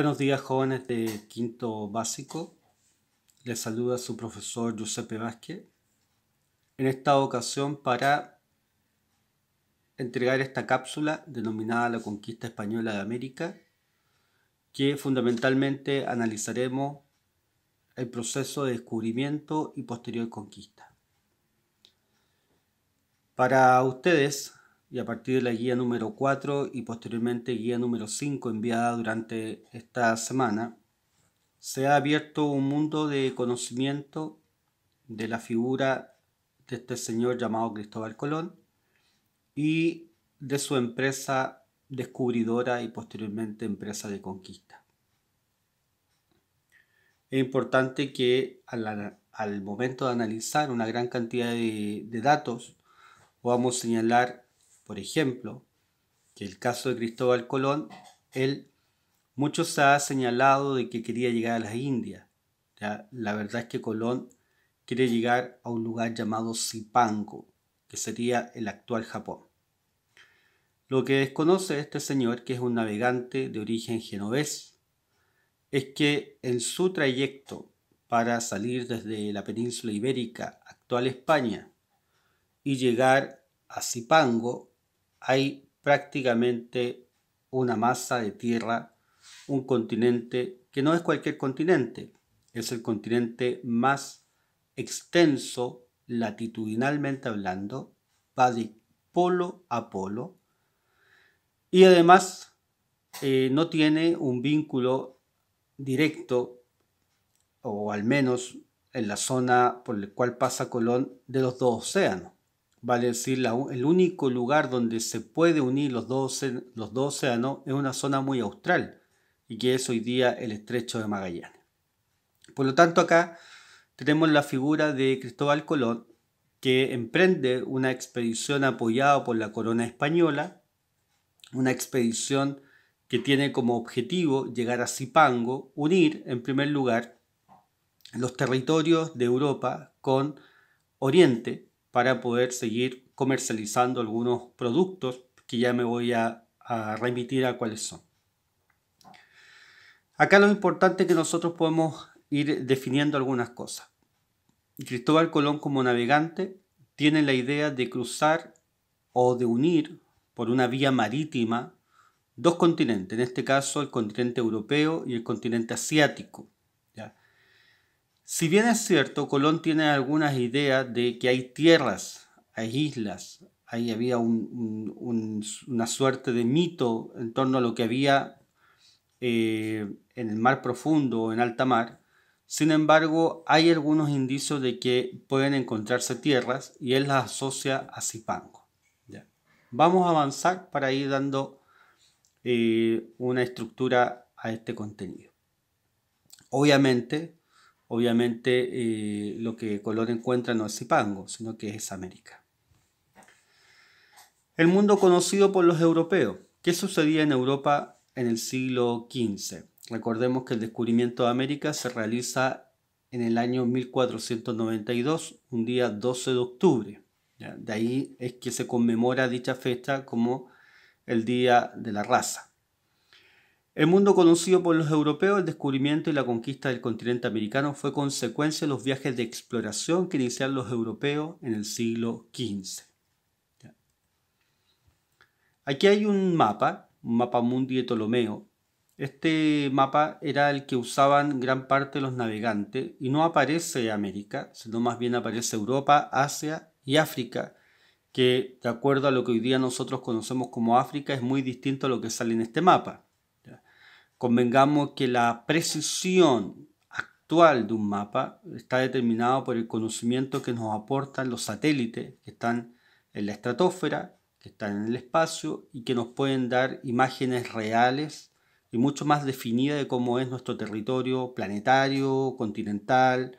Buenos días jóvenes de quinto básico. Les saluda su profesor Giuseppe Vázquez. En esta ocasión para entregar esta cápsula denominada La Conquista Española de América, que fundamentalmente analizaremos el proceso de descubrimiento y posterior conquista. Para ustedes, y a partir de la guía número 4 y posteriormente guía número 5 enviada durante esta semana, se ha abierto un mundo de conocimiento de la figura de este señor llamado Cristóbal Colón y de su empresa descubridora y posteriormente empresa de conquista. Es importante que al, momento de analizar una gran cantidad de, de datos podamos señalar por ejemplo, que el caso de Cristóbal Colón, él, mucho se ha señalado de que quería llegar a las Indias. La verdad es que Colón quiere llegar a un lugar llamado Zipango, que sería el actual Japón. Lo que desconoce este señor, que es un navegante de origen genovés, es que en su trayecto para salir desde la península ibérica, actual España, y llegar a Zipango, hay prácticamente una masa de tierra, un continente que no es cualquier continente, es el continente más extenso latitudinalmente hablando, va de polo a polo y además eh, no tiene un vínculo directo o al menos en la zona por la cual pasa Colón de los dos océanos vale decir, el único lugar donde se puede unir los dos, los dos océanos es una zona muy austral y que es hoy día el estrecho de Magallanes. Por lo tanto, acá tenemos la figura de Cristóbal Colón que emprende una expedición apoyada por la corona española, una expedición que tiene como objetivo llegar a Cipango, unir en primer lugar los territorios de Europa con Oriente, para poder seguir comercializando algunos productos que ya me voy a, remitir a cuáles son. Acá lo importante es que nosotros podemos ir definiendo algunas cosas. Cristóbal Colón como navegante tiene la idea de cruzar o de unir por una vía marítima dos continentes, en este caso el continente europeo y el continente asiático. Si bien es cierto, Colón tiene algunas ideas de que hay tierras, hay islas, ahí había una suerte de mito en torno a lo que había eh, en el mar profundo o en alta mar. Sin embargo, hay algunos indicios de que pueden encontrarse tierras y él las asocia a Cipango. Vamos a avanzar para ir dando eh, una estructura a este contenido. Obviamente, obviamente eh, lo que color encuentra no es Cipango, sino que es América. El mundo conocido por los europeos. ¿Qué sucedía en Europa en el siglo XV? Recordemos que el descubrimiento de América se realiza en el año 1492, un día 12 de octubre. De ahí es que se conmemora dicha fecha como el Día de la Raza. El mundo conocido por los europeos, el descubrimiento y la conquista del continente americano fue consecuencia de los viajes de exploración que iniciaron los europeos en el siglo XV. Aquí hay un mapa, un mapa mundi de Ptolomeo. Este mapa era el que usaban gran parte de los navegantes y no aparece América, sino más bien aparece Europa, Asia y África, que de acuerdo a lo que hoy día nosotros conocemos como África es muy distinto a lo que sale en este mapa. Convengamos que la precisión actual de un mapa está determinada por el conocimiento que nos aportan los satélites que están en la estratosfera, que están en el espacio y que nos pueden dar imágenes reales y mucho más definidas de cómo es nuestro territorio planetario, continental,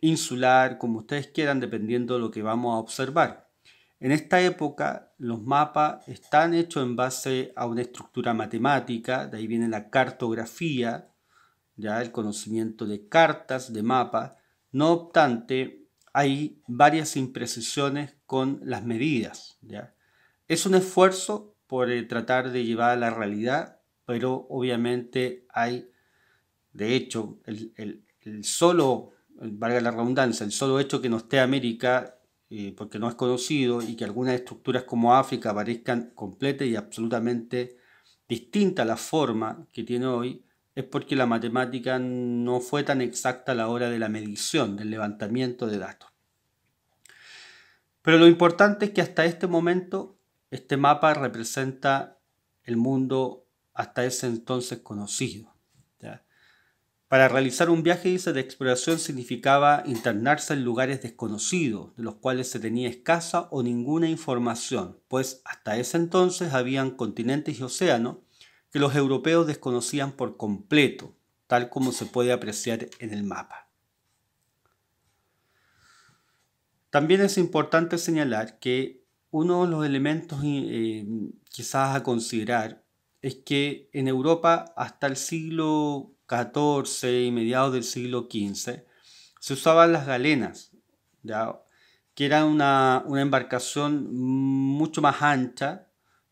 insular, como ustedes quieran, dependiendo de lo que vamos a observar. En esta época los mapas están hechos en base a una estructura matemática, de ahí viene la cartografía, ya el conocimiento de cartas, de mapas. No obstante, hay varias imprecisiones con las medidas. Es un esfuerzo por eh, tratar de llevar a la realidad, pero obviamente hay, de hecho, el, el solo, valga la redundancia, el solo hecho que no esté América eh, porque no es conocido, y que algunas estructuras como África parezcan completas y absolutamente distintas a la forma que tiene hoy, es porque la matemática no fue tan exacta a la hora de la medición, del levantamiento de datos. Pero lo importante es que hasta este momento este mapa representa el mundo hasta ese entonces conocido. Para realizar un viaje, de exploración significaba internarse en lugares desconocidos, de los cuales se tenía escasa o ninguna información, pues hasta ese entonces habían continentes y océanos que los europeos desconocían por completo, tal como se puede apreciar en el mapa. También es importante señalar que uno de los elementos eh, quizás a considerar es que en Europa hasta el siglo 14 y mediados del siglo XV, se usaban las galenas, ¿ya? que era una, embarcación mucho más ancha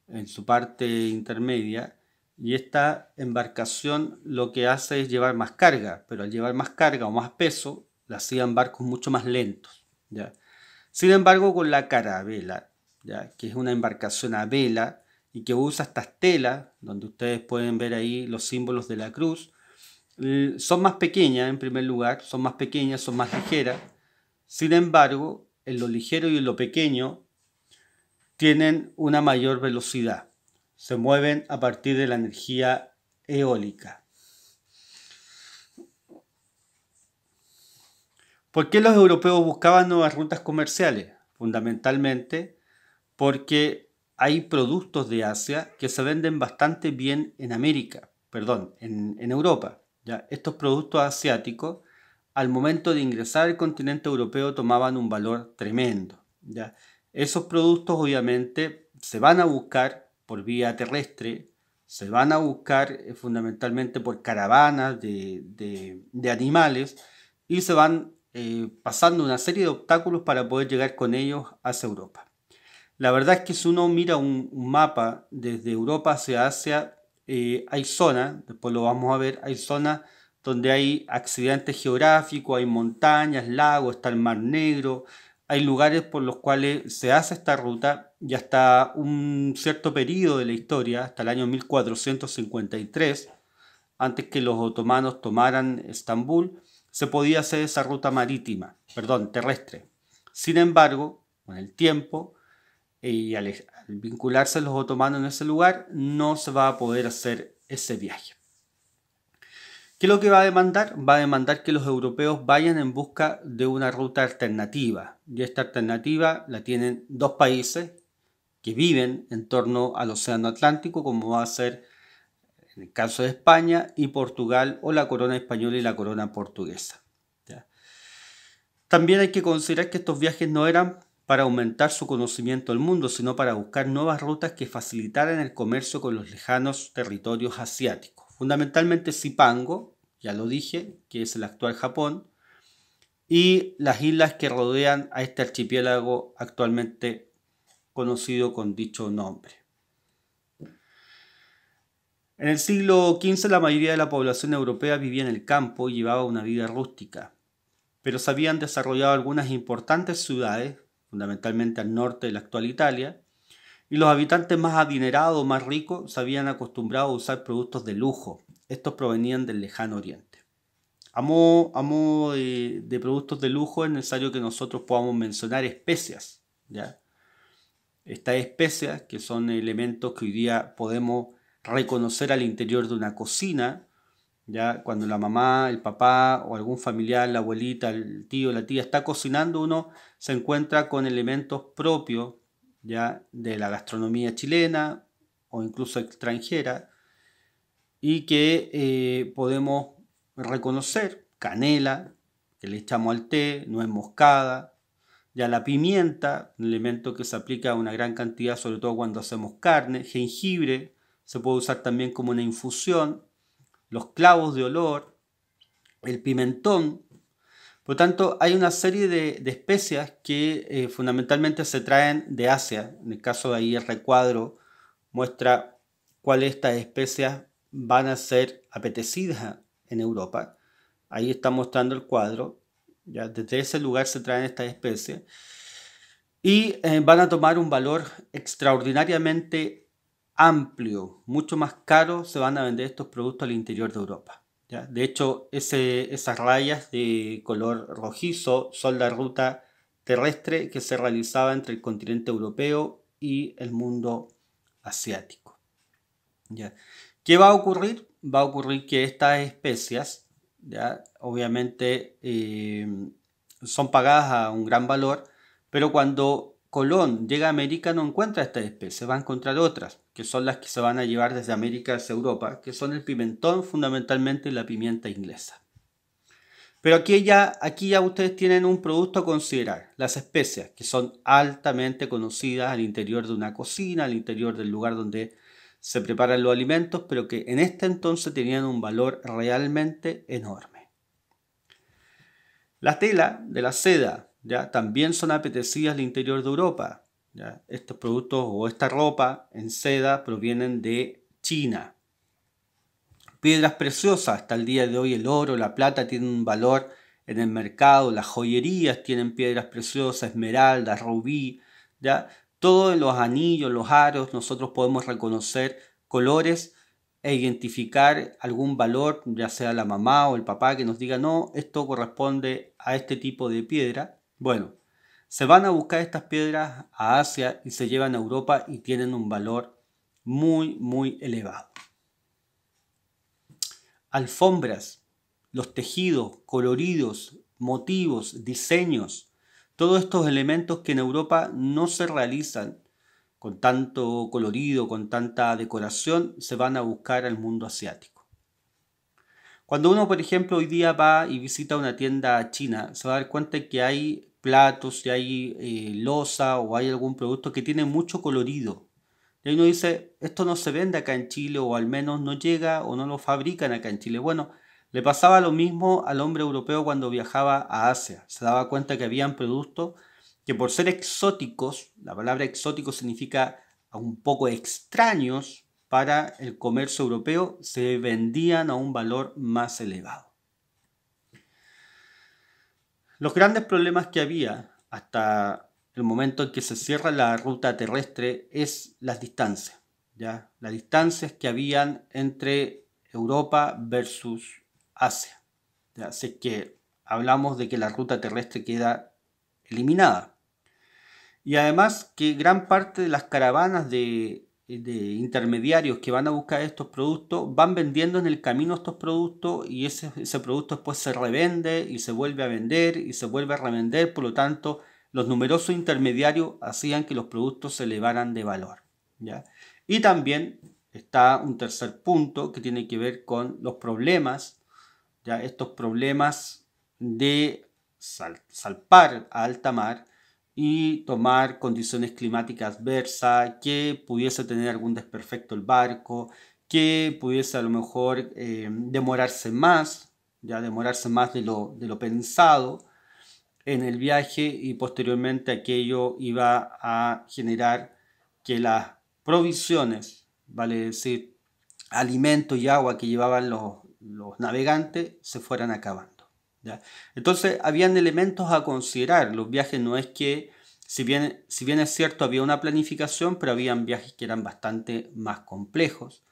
en su parte intermedia, y esta embarcación lo que hace es llevar más carga, pero al llevar más carga o más peso, la hacían barcos mucho más lentos. ¿ya? Sin embargo, con la carabela, ¿ya? que es una embarcación a vela y que usa estas telas, donde ustedes pueden ver ahí los símbolos de la cruz, son más pequeñas en primer lugar, son más pequeñas, son más ligeras. Sin embargo, en lo ligero y en lo pequeño tienen una mayor velocidad. Se mueven a partir de la energía eólica. ¿Por qué los europeos buscaban nuevas rutas comerciales? Fundamentalmente porque hay productos de Asia que se venden bastante bien en América, perdón, en, en Europa. ¿ya? Estos productos asiáticos al momento de ingresar al continente europeo tomaban un valor tremendo. ¿ya? Esos productos obviamente se van a buscar por vía terrestre, se van a buscar eh, fundamentalmente por caravanas de, animales y se van eh, pasando una serie de obstáculos para poder llegar con ellos hacia Europa. La verdad es que si uno mira un, un mapa desde Europa hacia Asia, eh, hay zonas, después lo vamos a ver, hay zonas donde hay accidentes geográficos, hay montañas, lagos, está el Mar Negro, hay lugares por los cuales se hace esta ruta y hasta un cierto periodo de la historia, hasta el año 1453, antes que los otomanos tomaran Estambul, se podía hacer esa ruta marítima, perdón, terrestre. Sin embargo, con el tiempo eh, y al, vincularse a los otomanos en ese lugar, no se va a poder hacer ese viaje. ¿Qué es lo que va a demandar? Va a demandar que los europeos vayan en busca de una ruta alternativa. Y esta alternativa la tienen dos países que viven en torno al Océano Atlántico, como va a ser en el caso de España y Portugal, o la corona española y la corona portuguesa. También hay que considerar que estos viajes no eran para aumentar su conocimiento del mundo, sino para buscar nuevas rutas que facilitaran el comercio con los lejanos territorios asiáticos. Fundamentalmente Sipango, ya lo dije, que es el actual Japón, y las islas que rodean a este archipiélago actualmente conocido con dicho nombre. En el siglo XV la mayoría de la población europea vivía en el campo y llevaba una vida rústica, pero se habían desarrollado algunas importantes ciudades fundamentalmente al norte de la actual Italia, y los habitantes más adinerados, más ricos, se habían acostumbrado a usar productos de lujo. Estos provenían del lejano oriente. A modo, de, productos de lujo es necesario que nosotros podamos mencionar especias. ¿ya? Estas especias, que son elementos que hoy día podemos reconocer al interior de una cocina, ya cuando la mamá, el papá o algún familiar, la abuelita, el tío, la tía está cocinando, uno se encuentra con elementos propios ya de la gastronomía chilena o incluso extranjera y que eh, podemos reconocer canela que le echamos al té, es moscada, ya la pimienta, un elemento que se aplica a una gran cantidad, sobre todo cuando hacemos carne, jengibre, se puede usar también como una infusión, los clavos de olor, el pimentón. Por tanto, hay una serie de, especias que eh, fundamentalmente se traen de Asia. En el caso de ahí el recuadro muestra cuáles estas especias van a ser apetecidas en Europa. Ahí está mostrando el cuadro. Ya desde ese lugar se traen estas especies y eh, van a tomar un valor extraordinariamente amplio, mucho más caro, se van a vender estos productos al interior de Europa. ¿ya? De hecho, ese, esas rayas de color rojizo son la ruta terrestre que se realizaba entre el continente europeo y el mundo asiático. ¿Qué va a ocurrir? Va a ocurrir que estas especias, ¿ya? obviamente, eh, son pagadas a un gran valor, pero cuando Colón llega a América no encuentra esta especie, va a encontrar otras, que son las que se van a llevar desde América hacia Europa, que son el pimentón fundamentalmente y la pimienta inglesa. Pero aquí ya, aquí ya ustedes tienen un producto a considerar, las especias, que son altamente conocidas al interior de una cocina, al interior del lugar donde se preparan los alimentos, pero que en este entonces tenían un valor realmente enorme. La tela de la seda también son apetecidas al interior de Europa. Estos productos o esta ropa en seda provienen de China. Piedras preciosas, hasta el día de hoy el oro, la plata tienen un valor en el mercado, las joyerías tienen piedras preciosas, esmeraldas, rubí, ¿ya? Todos los anillos, los aros, nosotros podemos reconocer colores e identificar algún valor, ya sea la mamá o el papá que nos diga, no, esto corresponde a este tipo de piedra. Bueno, se van a buscar estas piedras a Asia y se llevan a Europa y tienen un valor muy, muy elevado. Alfombras, los tejidos, coloridos, motivos, diseños, todos estos elementos que en Europa no se realizan con tanto colorido, con tanta decoración, se van a buscar al mundo asiático. Cuando uno, por ejemplo, hoy día va y visita una tienda china, se va a dar cuenta que hay platos, si hay eh, loza losa o hay algún producto que tiene mucho colorido. Y uno dice, esto no se vende acá en Chile o al menos no llega o no lo fabrican acá en Chile. Bueno, le pasaba lo mismo al hombre europeo cuando viajaba a Asia. Se daba cuenta que habían productos que por ser exóticos, la palabra exótico significa un poco extraños para el comercio europeo, se vendían a un valor más elevado. Los grandes problemas que había hasta el momento en que se cierra la ruta terrestre es las distancias, ¿ya? Las distancias que habían entre Europa versus Asia. ¿ya? Así que hablamos de que la ruta terrestre queda eliminada. Y además que gran parte de las caravanas de eh, de intermediarios que van a buscar estos productos van vendiendo en el camino estos productos y ese, ese producto después se revende y se vuelve a vender y se vuelve a revender. Por lo tanto, los numerosos intermediarios hacían que los productos se elevaran de valor. Y también está un tercer punto que tiene que ver con los problemas, ya estos problemas de salpar a alta mar y tomar condiciones climáticas adversas, que pudiese tener algún desperfecto el barco, que pudiese a lo mejor eh, demorarse más, ya demorarse más de lo, pensado en el viaje y posteriormente aquello iba a generar que las provisiones, vale decir, alimento y agua que llevaban los, navegantes se fueran acabando. Entonces, habían elementos a considerar. Los viajes no es que, si bien, es cierto, había una planificación, pero habían viajes que eran bastante más complejos.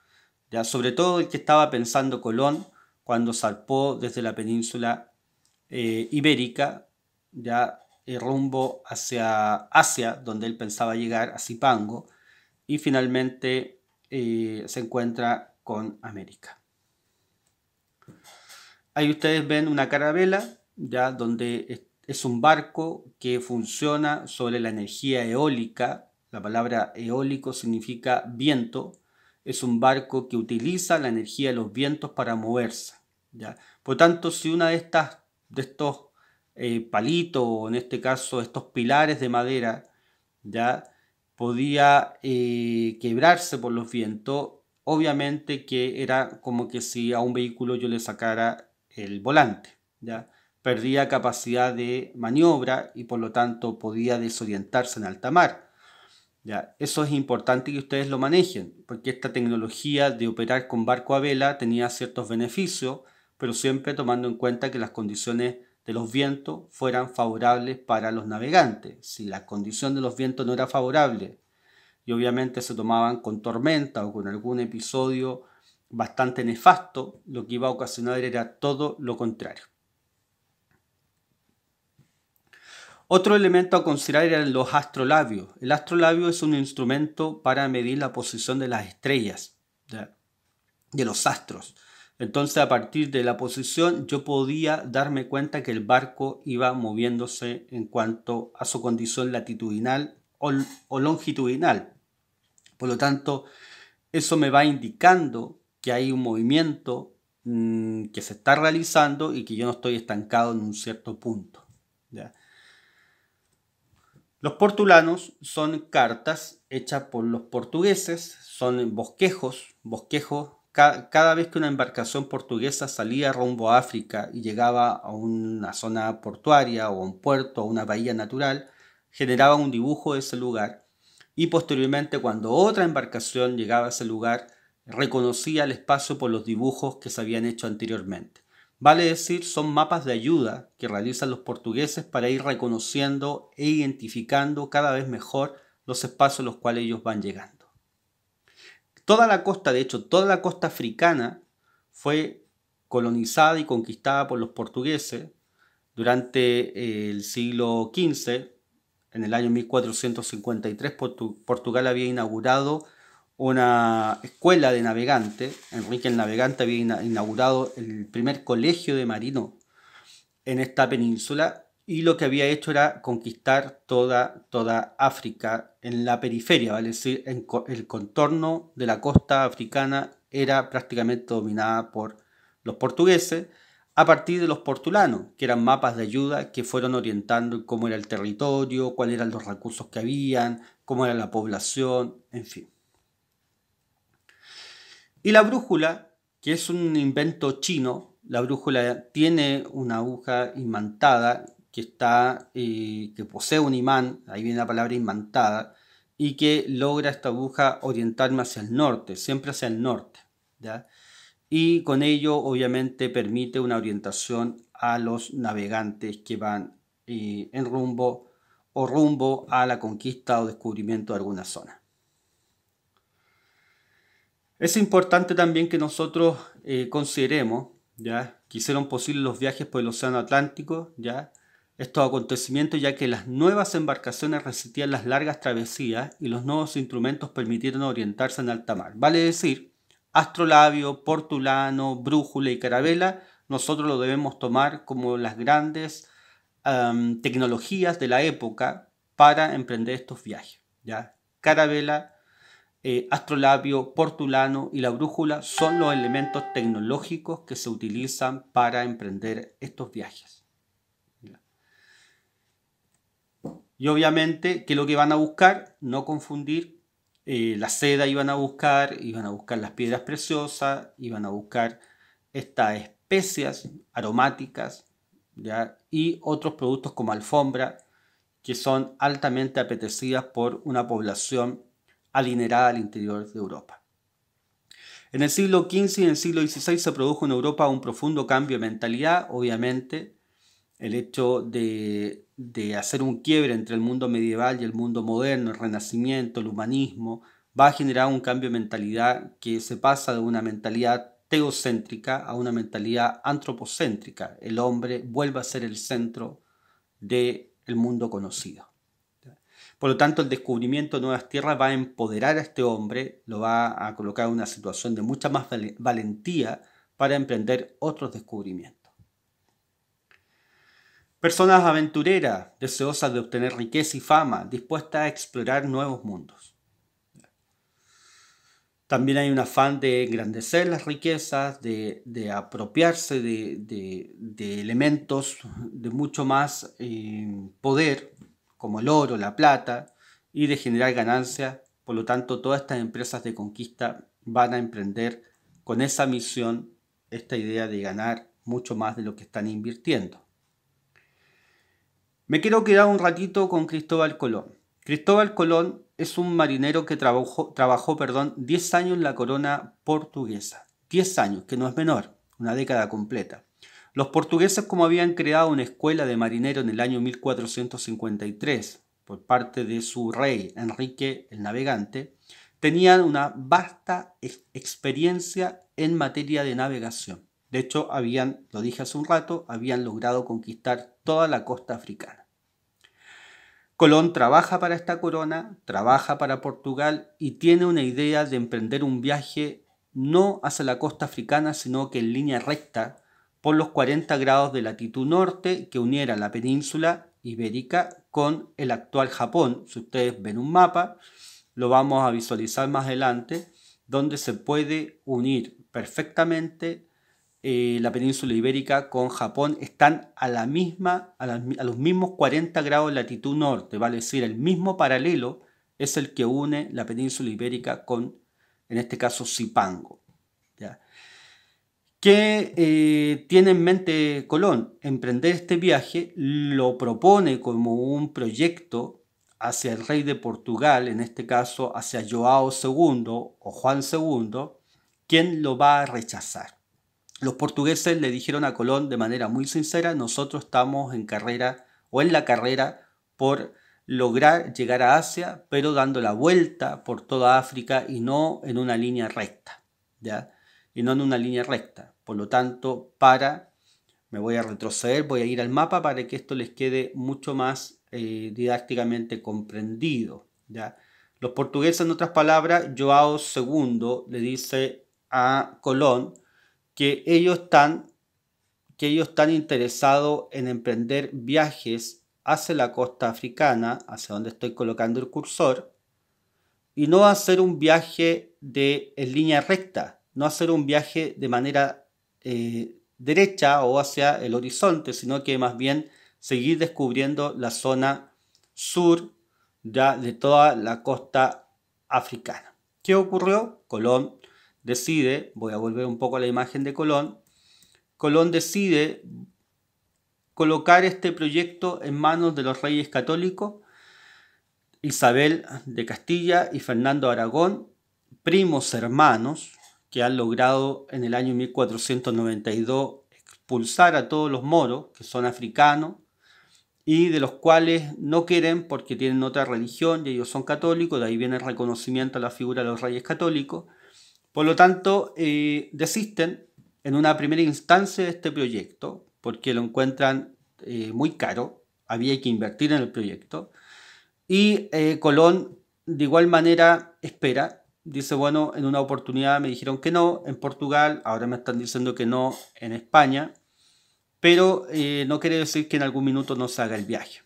Sobre todo el que estaba pensando Colón cuando salpó desde la península eh, ibérica, ya eh, rumbo hacia Asia, donde él pensaba llegar, a Cipango, y finalmente eh, se encuentra con América. Ahí ustedes ven una carabela, ya donde es un barco que funciona sobre la energía eólica. La palabra eólico significa viento. Es un barco que utiliza la energía de los vientos para moverse. ¿ya? Por tanto, si una de estas de estos eh, palitos, o en este caso estos pilares de madera, ya podía eh, quebrarse por los vientos, obviamente que era como que si a un vehículo yo le sacara el volante. ¿ya? Perdía capacidad de maniobra y por lo tanto podía desorientarse en alta mar. ¿ya? Eso es importante que ustedes lo manejen, porque esta tecnología de operar con barco a vela tenía ciertos beneficios, pero siempre tomando en cuenta que las condiciones de los vientos fueran favorables para los navegantes. Si la condición de los vientos no era favorable y obviamente se tomaban con tormenta o con algún episodio bastante nefasto, lo que iba a ocasionar era todo lo contrario. Otro elemento a considerar eran los astrolabios. El astrolabio es un instrumento para medir la posición de las estrellas, de los astros. Entonces a partir de la posición yo podía darme cuenta que el barco iba moviéndose en cuanto a su condición latitudinal o, longitudinal. Por lo tanto, eso me va indicando que hay un movimiento mm, que se está realizando y que yo no estoy estancado en un cierto punto. Los portulanos son cartas hechas por los portugueses, son bosquejos, bosquejos. cada vez que una embarcación portuguesa salía rumbo a África y llegaba a una zona portuaria o a un puerto o a una bahía natural, generaba un dibujo de ese lugar y posteriormente cuando otra embarcación llegaba a ese lugar, reconocía el espacio por los dibujos que se habían hecho anteriormente. Vale decir, son mapas de ayuda que realizan los portugueses para ir reconociendo e identificando cada vez mejor los espacios a los cuales ellos van llegando. Toda la costa, de hecho, toda la costa africana fue colonizada y conquistada por los portugueses durante eh, el siglo XV. En el año 1453 Portugal había inaugurado una escuela de navegante. Enrique el Navegante había inaugurado el primer colegio de marino en esta península y lo que había hecho era conquistar toda, toda África en la periferia, ¿vale? es decir, en el contorno de la costa africana era prácticamente dominada por los portugueses a partir de los portulanos, que eran mapas de ayuda que fueron orientando cómo era el territorio, cuáles eran los recursos que habían, cómo era la población, en fin. Y la brújula, que es un invento chino, la brújula tiene una aguja imantada que, está, eh, que posee un imán, ahí viene la palabra imantada, y que logra esta aguja orientarme hacia el norte, siempre hacia el norte. Y con ello obviamente permite una orientación a los navegantes que van eh, en rumbo o rumbo a la conquista o descubrimiento de alguna zona. Es importante también que nosotros eh, consideremos ¿ya? que hicieron posible los viajes por el Océano Atlántico, ¿ya? estos acontecimientos ya que las nuevas embarcaciones resistían las largas travesías y los nuevos instrumentos permitieron orientarse en alta mar. Vale decir, astrolabio, portulano, brújula y carabela, nosotros lo debemos tomar como las grandes tecnologías de la época para emprender estos viajes. ¿ya? Carabela, eh, astrolabio, portulano y la brújula son los elementos tecnológicos que se utilizan para emprender estos viajes. Y obviamente que lo que van a buscar, no confundir, eh, la seda iban a buscar, iban a buscar las piedras preciosas, iban a buscar estas especias aromáticas y otros productos como alfombra que son altamente apetecidas por una población alinerada al interior de Europa. En el siglo XV y en el siglo XVI se produjo en Europa un profundo cambio de mentalidad, obviamente el hecho de, hacer un quiebre entre el mundo medieval y el mundo moderno, el renacimiento, el humanismo, va a generar un cambio de mentalidad que se pasa de una mentalidad teocéntrica a una mentalidad antropocéntrica. El hombre vuelve a ser el centro del el mundo conocido. Por lo tanto, el descubrimiento de nuevas tierras va a empoderar a este hombre, lo va a colocar en una situación de mucha más valentía para emprender otros descubrimientos. Personas aventureras, deseosas de obtener riqueza y fama, dispuestas a explorar nuevos mundos. También hay un afán de engrandecer las riquezas, de, apropiarse de, elementos de mucho más eh, poder como el oro, la plata, y de generar ganancias. Por lo tanto, todas estas empresas de conquista van a emprender con esa misión esta idea de ganar mucho más de lo que están invirtiendo. Me quiero quedar un ratito con Cristóbal Colón. Cristóbal Colón es un marinero que trabajó, trabajó perdón, 10 años en la corona portuguesa. 10 años, que no es menor, una década completa. Los portugueses, como habían creado una escuela de marineros en el año 1453 por parte de su rey Enrique el Navegante, tenían una vasta experiencia en materia de navegación. De hecho, habían, lo dije hace un rato, habían logrado conquistar toda la costa africana. Colón trabaja para esta corona, trabaja para Portugal y tiene una idea de emprender un viaje no hacia la costa africana, sino que en línea recta por los 40 grados de latitud norte que uniera la península ibérica con el actual Japón. Si ustedes ven un mapa, lo vamos a visualizar más adelante, donde se puede unir perfectamente eh, la península ibérica con Japón. Están a, la misma, a, los mismos 40 grados de latitud norte, vale decir, el mismo paralelo es el que une la península ibérica con, en este caso, Zipango. ¿Qué eh, tiene en mente Colón? Emprender este viaje lo propone como un proyecto hacia el rey de Portugal, en este caso hacia Joao II o Juan II, quien lo va a rechazar. Los portugueses le dijeron a Colón de manera muy sincera, nosotros estamos en carrera o en la carrera por lograr llegar a Asia, pero dando la vuelta por toda África y no en una línea recta. ¿ya? y no en una línea recta. Por lo tanto, para, me voy a retroceder, voy a ir al mapa para que esto les quede mucho más eh, didácticamente comprendido. ¿ya? Los portugueses, en otras palabras, Joao II le dice a Colón que ellos están, que ellos están interesados en emprender viajes hacia la costa africana, hacia donde estoy colocando el cursor, y no hacer un viaje de, en línea recta, no hacer un viaje de manera eh, derecha o hacia el horizonte, sino que más bien seguir descubriendo la zona sur ya de toda la costa africana. ¿Qué ocurrió? Colón decide, voy a volver un poco a la imagen de Colón, Colón decide colocar este proyecto en manos de los reyes católicos, Isabel de Castilla y Fernando Aragón, primos hermanos, que han logrado en el año 1492 expulsar a todos los moros, que son africanos, y de los cuales no quieren porque tienen otra religión y ellos son católicos, de ahí viene el reconocimiento a la figura de los reyes católicos. Por lo tanto, eh, desisten en una primera instancia de este proyecto porque lo encuentran eh, muy caro, había que invertir en el proyecto, y eh, Colón de igual manera espera Dice, bueno, en una oportunidad me dijeron que no en Portugal, ahora me están diciendo que no en España, pero eh, no quiere decir que en algún minuto no se haga el viaje.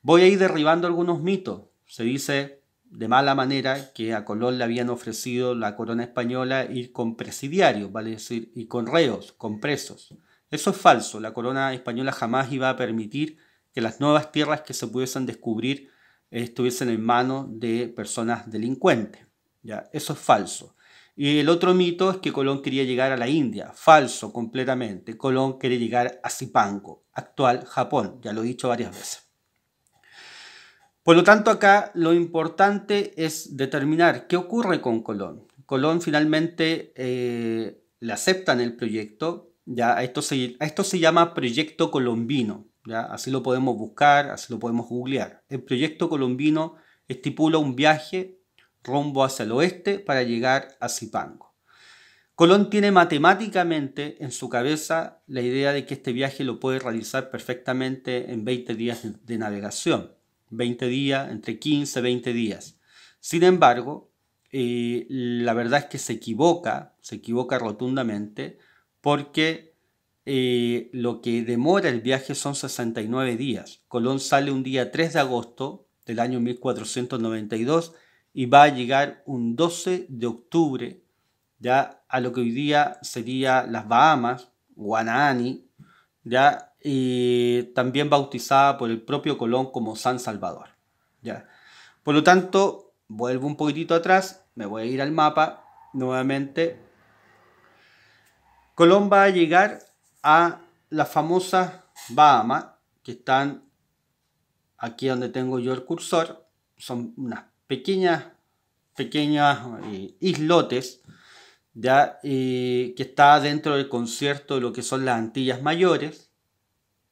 Voy a ir derribando algunos mitos. Se dice de mala manera que a Colón le habían ofrecido la corona española ir con presidiarios, vale decir, y con reos, con presos. Eso es falso. La corona española jamás iba a permitir que las nuevas tierras que se pudiesen descubrir eh, estuviesen en manos de personas delincuentes. ¿ya? Eso es falso. Y el otro mito es que Colón quería llegar a la India. Falso completamente. Colón quiere llegar a Zipango, actual Japón. Ya lo he dicho varias veces. Por lo tanto, acá lo importante es determinar qué ocurre con Colón. Colón finalmente eh, le aceptan el proyecto. ¿ya? Esto, se, esto se llama Proyecto Colombino. ¿ya? Así lo podemos buscar, así lo podemos googlear. El Proyecto Colombino estipula un viaje rumbo hacia el oeste para llegar a Zipango. Colón tiene matemáticamente en su cabeza la idea de que este viaje lo puede realizar perfectamente en 20 días de navegación, 20 días, entre 15 y 20 días. Sin embargo, eh, la verdad es que se equivoca, se equivoca rotundamente, porque eh, lo que demora el viaje son 69 días. Colón sale un día 3 de agosto del año 1492 y va a llegar un 12 de octubre ya a lo que hoy día sería las Bahamas, Guanahani ya y también bautizada por el propio Colón como San Salvador. ¿ya? Por lo tanto, vuelvo un poquitito atrás, me voy a ir al mapa nuevamente. Colón va a llegar a las famosas Bahamas, que están aquí donde tengo yo el cursor, son unas pequeñas, eh, islotes ya, eh, que está dentro del concierto de lo que son las Antillas Mayores.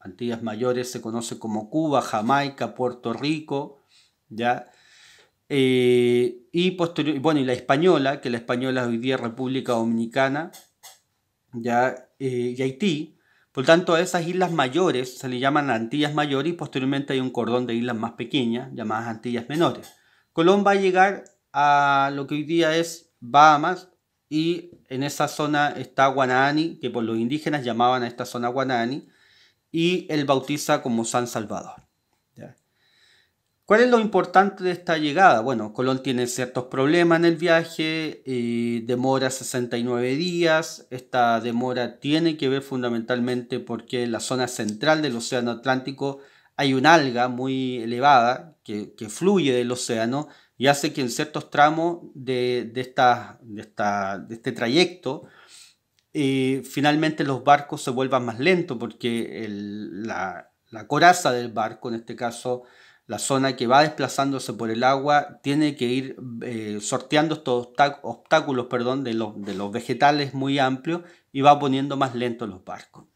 Antillas Mayores se conoce como Cuba, Jamaica, Puerto Rico, ¿ya? Eh, y posterior, bueno, y la española, que la española hoy día República Dominicana, ¿ya? y Haití. Por tanto, a esas islas mayores se le llaman Antillas Mayores y posteriormente hay un cordón de islas más pequeñas llamadas Antillas Menores. Colón va a llegar a lo que hoy día es Bahamas y en esa zona está Guanani, que por los indígenas llamaban a esta zona Guanani, y él bautiza como San Salvador. ¿Cuál es lo importante de esta llegada? Bueno, Colón tiene ciertos problemas en el viaje, eh, y demora 69 días, esta demora tiene que ver fundamentalmente porque la zona central del Océano Atlántico hay una alga muy elevada que, fluye del océano y hace que en ciertos tramos de, este trayecto eh, finalmente los barcos se vuelvan más lentos porque la, coraza del barco, en este caso la zona que va desplazándose por el agua, tiene que ir eh, sorteando estos obstáculos perdón, de, los, de los vegetales muy amplios y va poniendo más lento los barcos.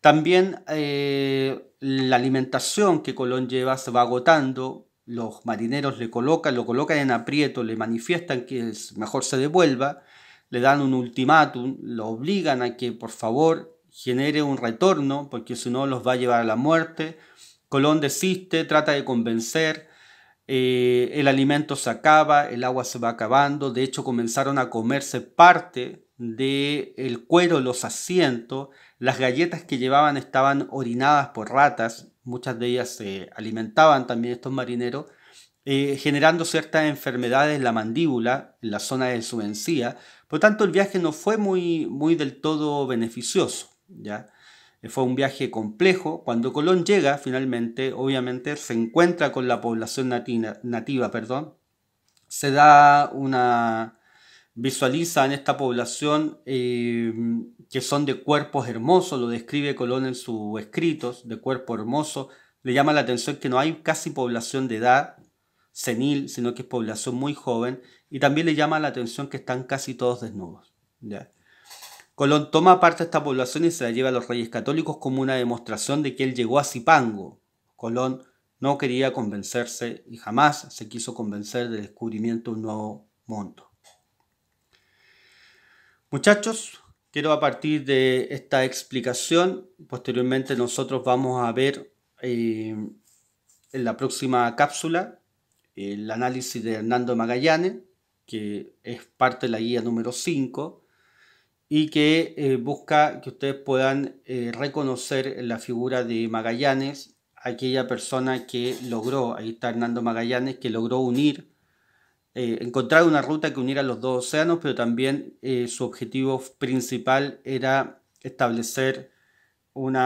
También eh, la alimentación que Colón lleva se va agotando, los marineros le colocan, lo colocan en aprieto, le manifiestan que mejor se devuelva, le dan un ultimátum, lo obligan a que por favor genere un retorno, porque si no los va a llevar a la muerte. Colón desiste, trata de convencer, eh, el alimento se acaba, el agua se va acabando, de hecho comenzaron a comerse parte del el cuero, los asientos, las galletas que llevaban estaban orinadas por ratas, muchas de ellas se alimentaban también estos marineros, eh, generando ciertas enfermedades en la mandíbula, en la zona de su Por lo tanto, el viaje no fue muy, muy del todo beneficioso. ¿ya? Eh, fue un viaje complejo. Cuando Colón llega, finalmente, obviamente, se encuentra con la población nativa, perdón. se da una, visualiza en esta población eh, que son de cuerpos hermosos, lo describe Colón en sus escritos, de cuerpo hermoso. Le llama la atención que no hay casi población de edad senil, sino que es población muy joven, y también le llama la atención que están casi todos desnudos. Colón toma parte de esta población y se la lleva a los reyes católicos como una demostración de que él llegó a Zipango. Colón no quería convencerse y jamás se quiso convencer del descubrimiento de un nuevo mundo. Muchachos, quiero a partir de esta explicación, posteriormente nosotros vamos a ver eh, en la próxima cápsula el análisis de Hernando Magallanes, que es parte de la guía número 5 y que eh, busca que ustedes puedan eh, reconocer la figura de Magallanes, aquella persona que logró, ahí está Hernando Magallanes, que logró unir eh, encontrar una ruta que uniera los dos océanos, pero también eh, su objetivo principal era establecer un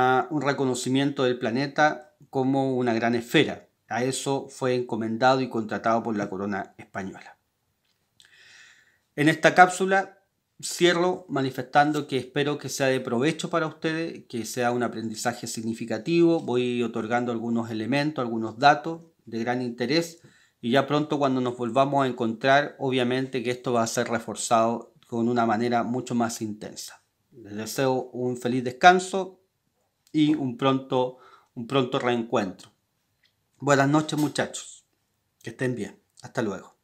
reconocimiento del planeta como una gran esfera. A eso fue encomendado y contratado por la corona española. En esta cápsula cierro manifestando que espero que sea de provecho para ustedes, que sea un aprendizaje significativo. Voy otorgando algunos elementos, algunos datos de gran interés y ya pronto cuando nos volvamos a encontrar, obviamente que esto va a ser reforzado con una manera mucho más intensa. Les deseo un feliz descanso y un pronto, un pronto reencuentro. Buenas noches muchachos. Que estén bien. Hasta luego.